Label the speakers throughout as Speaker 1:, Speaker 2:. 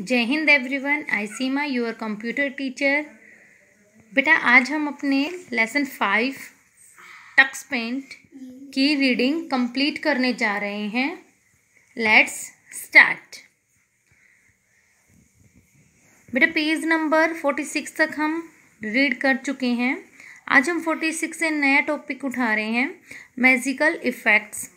Speaker 1: जय हिंद everyone I Seema your computer teacher बेटा आज हम अपने लेसन फाइव टक्स पेंट की रीडिंग कंप्लीट करने जा रहे हैं लेट्स स्टार्ट बेटा पेज नंबर फोर्टी सिक्स तक हम रीड कर चुके हैं आज हम फोर्टी सिक्स से नया टॉपिक उठा रहे हैं magical effects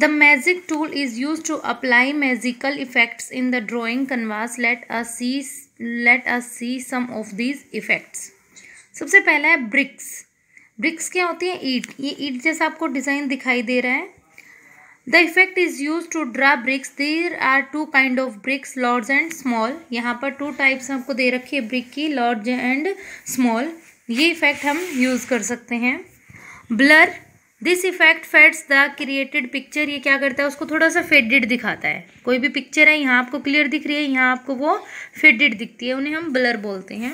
Speaker 1: the magic tool is use to apply magical effects in the drawing canvas let a see let a see some of these effects सबसे पहला है ब्रिक्स ब्रिक्स क्या होती है ईट ये ईट जैसा आपको डिज़ाइन दिखाई दे रहा है the effect is use to draw bricks there are two kind of bricks large and small यहाँ पर टू टाइप्स आपको दे रखी है ब्रिक की लॉर्ज एंड स्मॉल ये इफेक्ट हम यूज़ कर सकते हैं blur this effect fades the created picture ये क्या करता है उसको थोड़ा सा फेडिड दिखाता है कोई भी पिक्चर है यहाँ आपको क्लियर दिख रही है यहाँ आपको वो फेडिड दिखती है उन्हें हम ब्लर बोलते हैं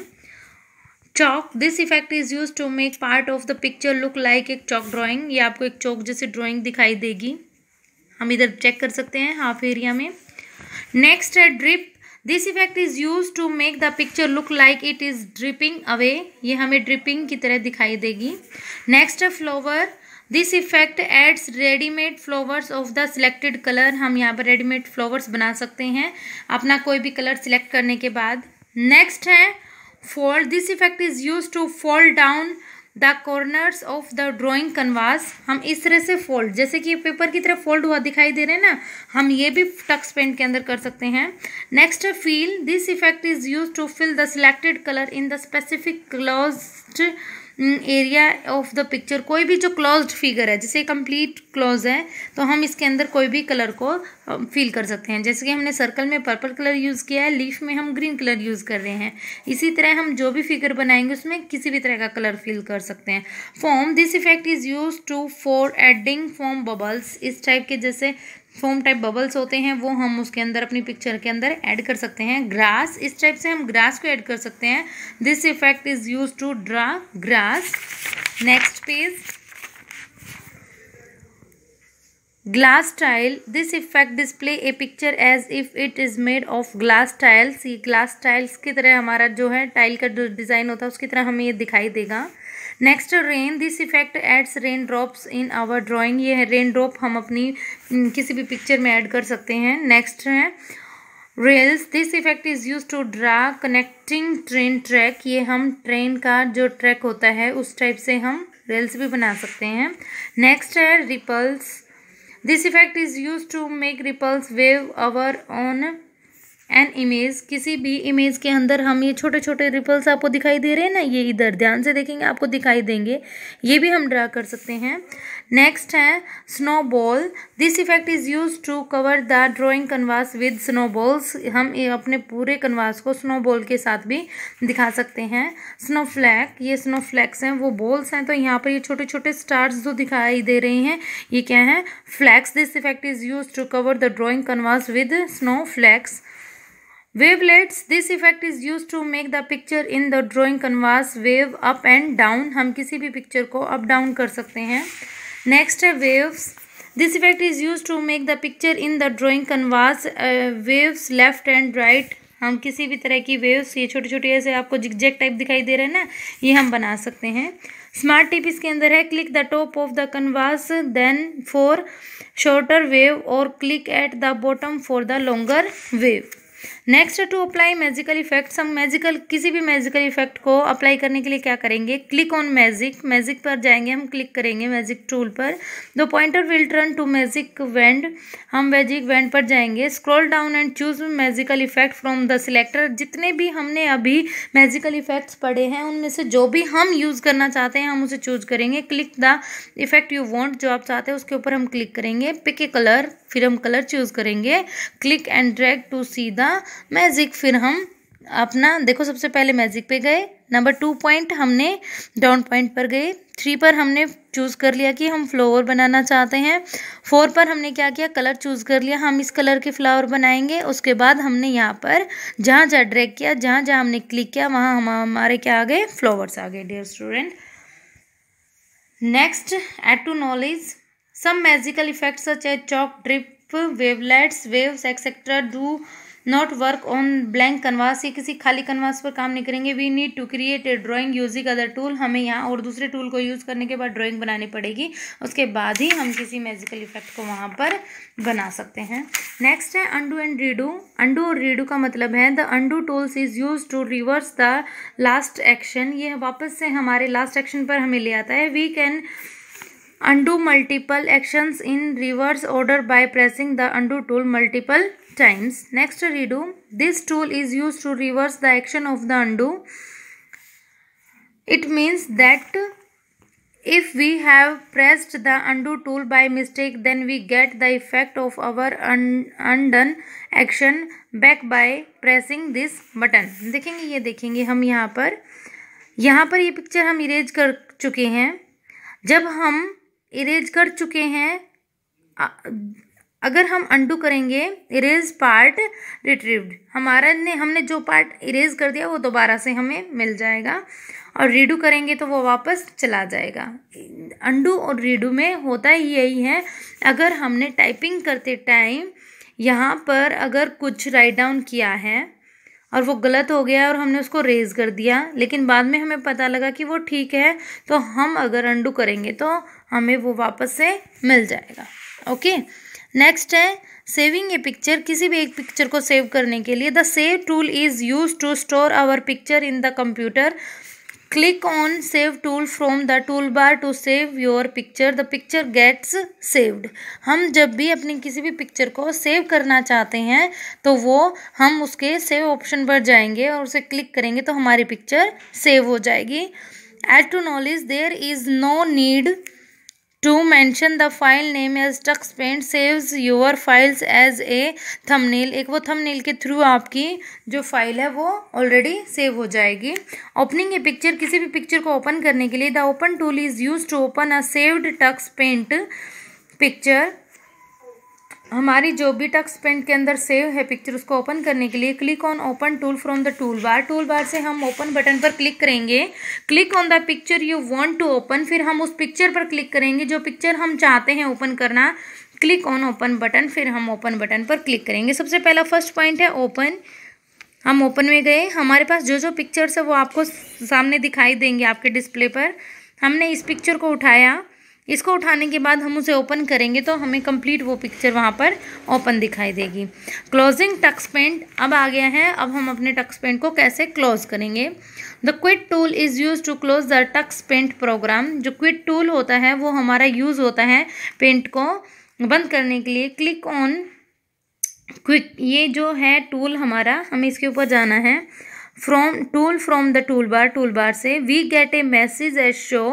Speaker 1: chalk this effect is use to make part of the picture look like एक चौक ड्रॉइंग ये आपको एक चौक जैसी ड्रॉइंग दिखाई देगी हम इधर चेक कर सकते हैं हाफ एरिया में नेक्स्ट है drip this effect is use to make the picture look like it is dripping away ये हमें ड्रिपिंग की तरह दिखाई देगी नेक्स्ट है flower this effect adds readymade flowers of the selected colour हम यहाँ पर रेडीमेड फ्लावर्स बना सकते हैं अपना कोई भी कलर सिलेक्ट करने के बाद नेक्स्ट है fold this effect is use to fold down the corners of the drawing canvas हम इस तरह से फोल्ड जैसे कि पेपर की तरह फोल्ड हुआ दिखाई दे रहे हैं ना हम ये भी टक्स पेंट के अंदर कर सकते हैं next fill this effect is use to fill the selected colour in the specific close area of the picture कोई भी जो क्लोज्ड फिगर है जैसे कंप्लीट क्लोज है तो हम इसके अंदर कोई भी कलर को फील कर सकते हैं जैसे कि हमने सर्कल में पर्पल कलर यूज़ किया है लीफ में हम ग्रीन कलर यूज़ कर रहे हैं इसी तरह हम जो भी फिगर बनाएंगे उसमें किसी भी तरह का कलर फील कर सकते हैं foam this effect is use to for adding foam bubbles इस टाइप के जैसे फोम टाइप बबल्स होते हैं वो हम उसके अंदर अपनी पिक्चर के अंदर ऐड कर सकते हैं ग्रास इस टाइप से हम ग्रास को ऐड कर सकते हैं this effect is use to draw grass next page glass tile this effect display a picture as if it is made of glass tiles ये glass tiles की तरह हमारा जो है tile का जो डिज़ाइन होता है उसकी तरह हमें ये दिखाई देगा next rain this effect adds rain drops in our drawing ये है रेन ड्रॉप हम अपनी हम्म, किसी भी पिक्चर में ऐड कर सकते हैं नेक्स्ट है rails this effect is use to draw connecting train track ये हम ट्रेन का जो ट्रैक होता है उस टाइप से हम रेल्स भी बना सकते हैं नेक्स्ट है ripples This effect is used to make ripples wave over on an image किसी भी इमेज के अंदर हम ये छोटे छोटे रिपल्स आपको दिखाई दे रहे हैं ना ये इधर ध्यान से देखेंगे आपको दिखाई देंगे ये भी हम ड्रा कर सकते हैं नेक्स्ट है snow ball this effect is use to cover the drawing canvas with snow balls हम अपने पूरे कन्वास को स्नो बॉल के साथ भी दिखा सकते हैं स्नो फ्लैक ये स्नो फ्लैक्स हैं वो बॉल्स हैं तो यहाँ पर ये छोटे छोटे स्टार्स जो दिखाई दे रहे हैं ये क्या है flakes this effect is use to cover the drawing canvas with snow flakes wavelets this effect is use to make the picture in the drawing canvas wave up and down हम किसी भी पिक्चर को up down कर सकते हैं next है waves this effect is use to make the picture in the drawing canvas waves left and right हम किसी भी तरह की वेव्स ये छोटे छोटे ऐसे आपको जिगजैक टाइप दिखाई दे रहे हैं ना ये हम बना सकते हैं स्मार्ट टिप इसके अंदर है click the top of the canvas then for shorter wave और click at the bottom for the longer wave next to apply magical effect हम मैजिकल किसी भी मैजिकल इफेक्ट को अप्लाई करने के लिए क्या करेंगे क्लिक ऑन मैजिक मैजिक पर जाएंगे हम क्लिक करेंगे मैजिक टूल पर the pointer will turn to magic wand हम मैजिक वेंड पर जाएंगे scroll down and choose magical effect from the selector जितने भी हमने अभी मैजिकल इफेक्ट्स पढ़े हैं उनमें से जो भी हम यूज़ करना चाहते हैं हम उसे चूज करेंगे click the effect you want जो आप चाहते हैं उसके ऊपर हम क्लिक करेंगे पिक ए कलर फिर हम कलर चूज़ करेंगे click and drag to see the magic फिर हम अपना देखो सबसे पहले मैजिक पे गए नंबर टू पॉइंट हमने डाउन पॉइंट पर गए थ्री पर हमने चूज़ कर लिया कि हम फ्लावर बनाना चाहते हैं फोर पर हमने क्या किया कलर चूज़ कर लिया हम इस कलर के फ्लावर बनाएंगे उसके बाद हमने यहाँ पर जहाँ जहाँ ड्रैग किया जहाँ जहाँ हमने क्लिक किया वहाँ हम हमारे क्या आ गए फ्लावर्स आ गए dear student next add to knowledge some magical effects such a chalk drip wavelets waves etcetera do not work on blank canvas या किसी खाली कन्वास पर काम नहीं करेंगे we need to create a drawing using other tool हमें यहाँ और दूसरे टूल को यूज़ करने के बाद ड्राइंग बनानी पड़ेगी उसके बाद ही हम किसी मैजिकल इफेक्ट को वहाँ पर बना सकते हैं नेक्स्ट है अंडू एंड रीडू अंडू और रीडू का मतलब है the undo tools is use to reverse the last action ये वापस से हमारे लास्ट एक्शन पर हमें ले आता है we can undo multiple actions in reverse order by pressing the undo tool multiple times next redo this tool is used to reverse the action of the undo it means that if we have pressed the undo tool by mistake then we get the effect of our un undone action back by pressing this button देखेंगे ये देखेंगे हम यहाँ पर यहाँ पर ये picture हम इरेज कर चुके हैं जब हम इरेज कर चुके हैं अगर हम अंडू करेंगे इरेज पार्ट रिट्रीव्ड हमारा ने हमने जो पार्ट इरेज कर दिया वो दोबारा से हमें मिल जाएगा और रीडू करेंगे तो वो वापस चला जाएगा अंडू और रीडू में होता ही यही है अगर हमने टाइपिंग करते टाइम यहाँ पर अगर कुछ राइट डाउन किया है और वो गलत हो गया और हमने उसको रेज़ कर दिया लेकिन बाद में हमें पता लगा कि वो ठीक है तो हम अगर अंडू करेंगे तो हमें वो वापस से मिल जाएगा ओके नेक्स्ट है सेविंग ए पिक्चर किसी भी एक पिक्चर को सेव करने के लिए the save tool is use to store our picture in the computer click on save tool from the tool bar to save your picture the picture gets saved हम जब भी अपनी किसी भी पिक्चर को सेव करना चाहते हैं तो वो हम उसके सेव ऑप्शन पर जाएंगे और उसे क्लिक करेंगे तो हमारी पिक्चर सेव हो जाएगी add to knowledge there is no need to To mention the file name as TuxPaint saves your files as a thumbnail एक वो thumbnail के थ्रू आपकी जो फाइल है वो ऑलरेडी सेव हो जाएगी ओपनिंग ए पिक्चर किसी भी पिक्चर को ओपन करने के लिए the open tool is use to open a saved Tux Paint picture हमारी जो भी टक्स पेंट के अंदर सेव है पिक्चर उसको ओपन करने के लिए click on open tool from the tool bar tool bar से हम ओपन बटन पर क्लिक करेंगे click on the picture you want to open फिर हम उस पिक्चर पर क्लिक करेंगे जो पिक्चर हम चाहते हैं ओपन करना क्लिक ऑन ओपन बटन फिर हम ओपन बटन पर क्लिक करेंगे सबसे पहला फर्स्ट पॉइंट है ओपन हम ओपन में गए हमारे पास जो जो पिक्चर्स है वो आपको सामने दिखाई देंगे आपके डिस्प्ले पर हमने इस पिक्चर को उठाया इसको उठाने के बाद हम उसे ओपन करेंगे तो हमें कंप्लीट वो पिक्चर वहाँ पर ओपन दिखाई देगी क्लोजिंग टक्स पेंट अब आ गया है अब हम अपने टक्स पेंट को कैसे क्लोज करेंगे the quit tool is use to close the Tux Paint program जो क्विट टूल होता है वो हमारा यूज़ होता है पेंट को बंद करने के लिए क्लिक ऑन क्विक ये जो है टूल हमारा हमें इसके ऊपर जाना है from tool from the tool bar tool bar से we get a message as show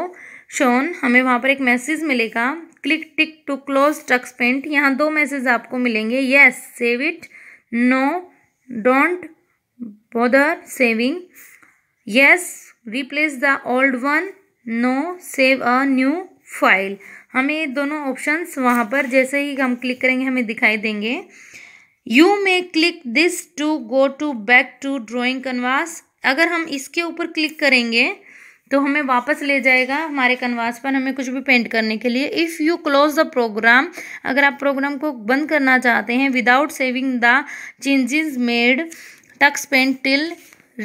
Speaker 1: shown हमें वहाँ पर एक मैसेज मिलेगा click tick to close Tux Paint यहाँ दो मैसेज आपको मिलेंगे yes save it no don't bother saving yes replace the old one no save a new file हमें दोनों ऑप्शंस वहाँ पर जैसे ही हम क्लिक करेंगे हमें दिखाई देंगे you may click this to go to back to drawing canvas अगर हम इसके ऊपर क्लिक करेंगे तो हमें वापस ले जाएगा हमारे कनवास पर हमें कुछ भी पेंट करने के लिए if you close the program अगर आप प्रोग्राम को बंद करना चाहते हैं without saving the changes made Tux Paint till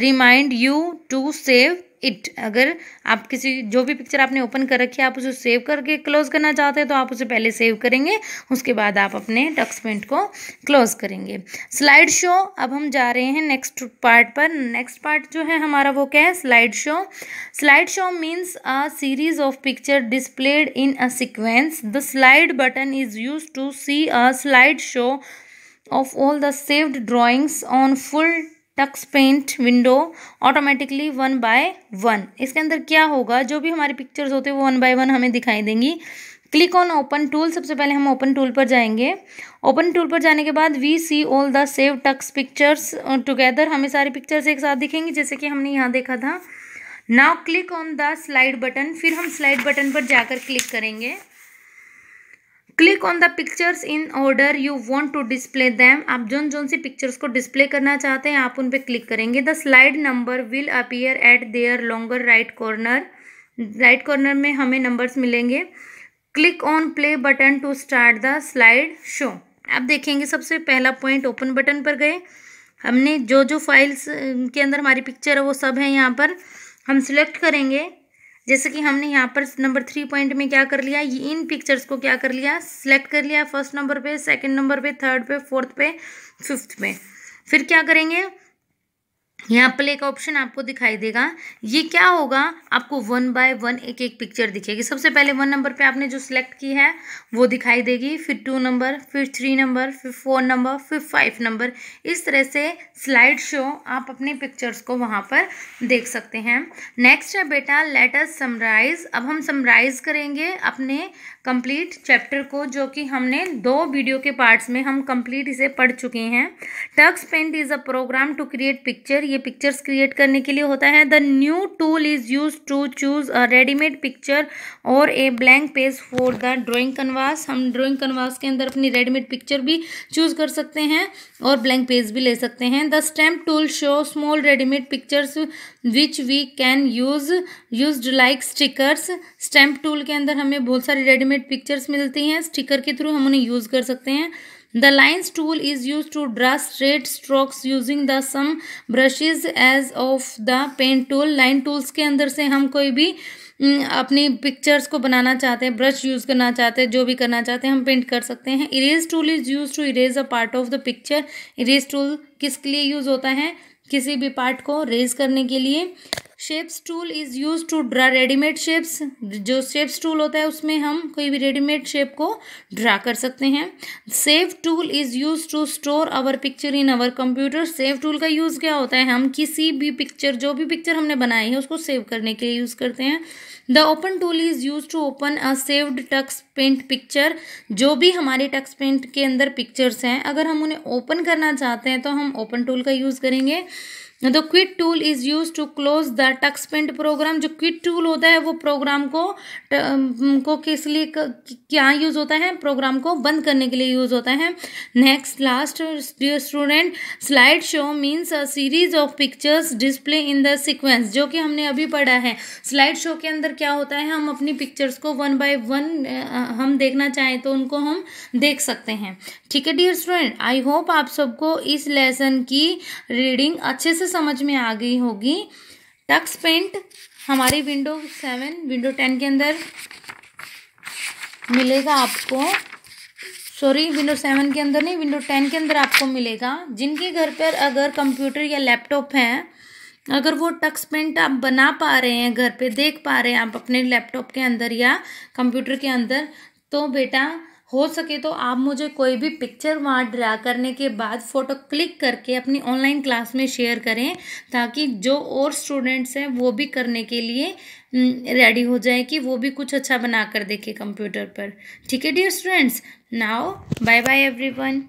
Speaker 1: remind you to save it अगर आप किसी जो भी पिक्चर आपने ओपन कर रखी है आप उसे सेव करके क्लोज करना चाहते हैं तो आप उसे पहले सेव करेंगे उसके बाद आप अपने डॉक्यूमेंट को क्लोज करेंगे स्लाइड शो अब हम जा रहे हैं नेक्स्ट पार्ट पर नेक्स्ट पार्ट जो है हमारा वो क्या है slide show slide show means a series of picture displayed in a sequence the slide button is use to see a slide show of all the saved drawings on full Tux Paint window automatically one by one इसके अंदर क्या होगा जो भी हमारी pictures होते हैं वो वन बाय वन हमें दिखाई देंगी क्लिक ऑन ओपन टूल सबसे पहले हम ओपन टूल पर जाएंगे ओपन टूल पर जाने के बाद we see all the save Tux pictures together हमें सारी पिक्चर्स एक साथ दिखेंगी जैसे कि हमने यहाँ देखा था now click on the slide button फिर हम स्लाइड बटन पर जाकर क्लिक करेंगे click on the pictures in order you want to display them आप जो जौन सी पिक्चर्स को डिस्प्ले करना चाहते हैं आप उन पर क्लिक करेंगे the slide number will appear at their longer right corner right corner में हमें नंबर्स मिलेंगे click on play button to start the slide show आप देखेंगे सबसे पहला पॉइंट ओपन बटन पर गए हमने जो जो फाइल्स के अंदर हमारी पिक्चर है वो सब है यहाँ पर हम सिलेक्ट करेंगे जैसे कि हमने यहाँ पर नंबर थ्री पॉइंट में क्या कर लिया इन पिक्चर्स को क्या कर लिया सिलेक्ट कर लिया फर्स्ट नंबर पे सेकंड नंबर पे थर्ड पे फोर्थ पे फिफ्थ पे फिर क्या करेंगे यहाँ प्ले का ऑप्शन आपको दिखाई देगा ये क्या होगा आपको वन बाय वन एक एक पिक्चर दिखेगी सबसे पहले वन नंबर पे आपने जो सिलेक्ट की है वो दिखाई देगी फिर टू नंबर फिर थ्री नंबर फिर फोर नंबर फिर फाइव नंबर इस तरह से स्लाइड शो आप अपने पिक्चर्स को वहाँ पर देख सकते हैं नेक्स्ट है बेटा लेटर समराइज अब हम समराइज करेंगे अपने कंप्लीट चैप्टर को जो कि हमने दो वीडियो के पार्ट्स में हम कंप्लीट इसे पढ़ चुके हैं Tux Paint is a program to create picture ये पिक्चर्स क्रिएट करने के लिए होता है the new tool is use to choose a readymade picture और a blank page for the drawing canvas हम ड्राइंग कन्वास के अंदर अपनी रेडीमेड पिक्चर भी चूज़ कर सकते हैं और ब्लैंक पेज भी ले सकते हैं the stamp tool show small readymade pictures which we can use use like stickers stamp tool के अंदर हमें बहुत सारी रेडीमेड पिक्चर्स मिलती हैं स्टिकर के थ्रू हम उन्हें यूज़ कर सकते हैं the lines tool is use to draw straight strokes using the some brushes as of the pen tool line tools के अंदर से हम कोई भी अपनी पिक्चर्स को बनाना चाहते हैं ब्रश यूज़ करना चाहते हैं जो भी करना चाहते हैं हम पेंट कर सकते हैं erase tool is use to erase a part of the picture erase tool किसके लिए यूज़ होता है किसी भी पार्ट को रेज करने के लिए shapes tool is use to draw readymade shapes जो शेप्स टूल होता है उसमें हम कोई भी रेडीमेड शेप को ड्रा कर सकते हैं save tool is use to store our picture in our computer save tool का यूज़ क्या होता है हम किसी भी पिक्चर जो भी पिक्चर हमने बनाई है उसको सेव करने के लिए यूज़ करते हैं the open tool is use to open a saved Tux Paint picture जो भी हमारे टक्स पेंट के अंदर पिक्चर्स हैं अगर हम उन्हें ओपन करना चाहते हैं तो हम ओपन टूल का यूज़ करेंगे the quit tool is use to close the Tux Paint program जो क्विट टूल होता है वो प्रोग्राम को त, um, को किस लिए क्या यूज़ होता है प्रोग्राम को बंद करने के लिए यूज़ होता है next last dear student slide show means a series of pictures display in the sequence जो कि हमने अभी पढ़ा है स्लाइड शो के अंदर क्या होता है हम अपनी पिक्चर्स को वन बाय वन हम देखना चाहें तो उनको हम देख सकते हैं ठीक है डियर स्टूडेंट आई होप आप सबको इस लेसन की रीडिंग अच्छे से समझ में आ गई होगी टक्स पेंट हमारे विंडो सेवन विंडो टेन के अंदर मिलेगा आपको सॉरी विंडो सेवन के अंदर नहीं विंडो टेन के अंदर आपको मिलेगा जिनके घर पर अगर कंप्यूटर या लैपटॉप है अगर वो टक्स पेंट आप बना पा रहे हैं घर पे देख पा रहे हैं आप अपने लैपटॉप के अंदर या कंप्यूटर के अंदर तो बेटा हो सके तो आप मुझे कोई भी पिक्चर वहाँ ड्रा करने के बाद फ़ोटो क्लिक करके अपनी ऑनलाइन क्लास में शेयर करें ताकि जो और स्टूडेंट्स हैं वो भी करने के लिए रेडी हो जाए कि वो भी कुछ अच्छा बना कर देखे कंप्यूटर पर ठीक है dear students now bye bye everyone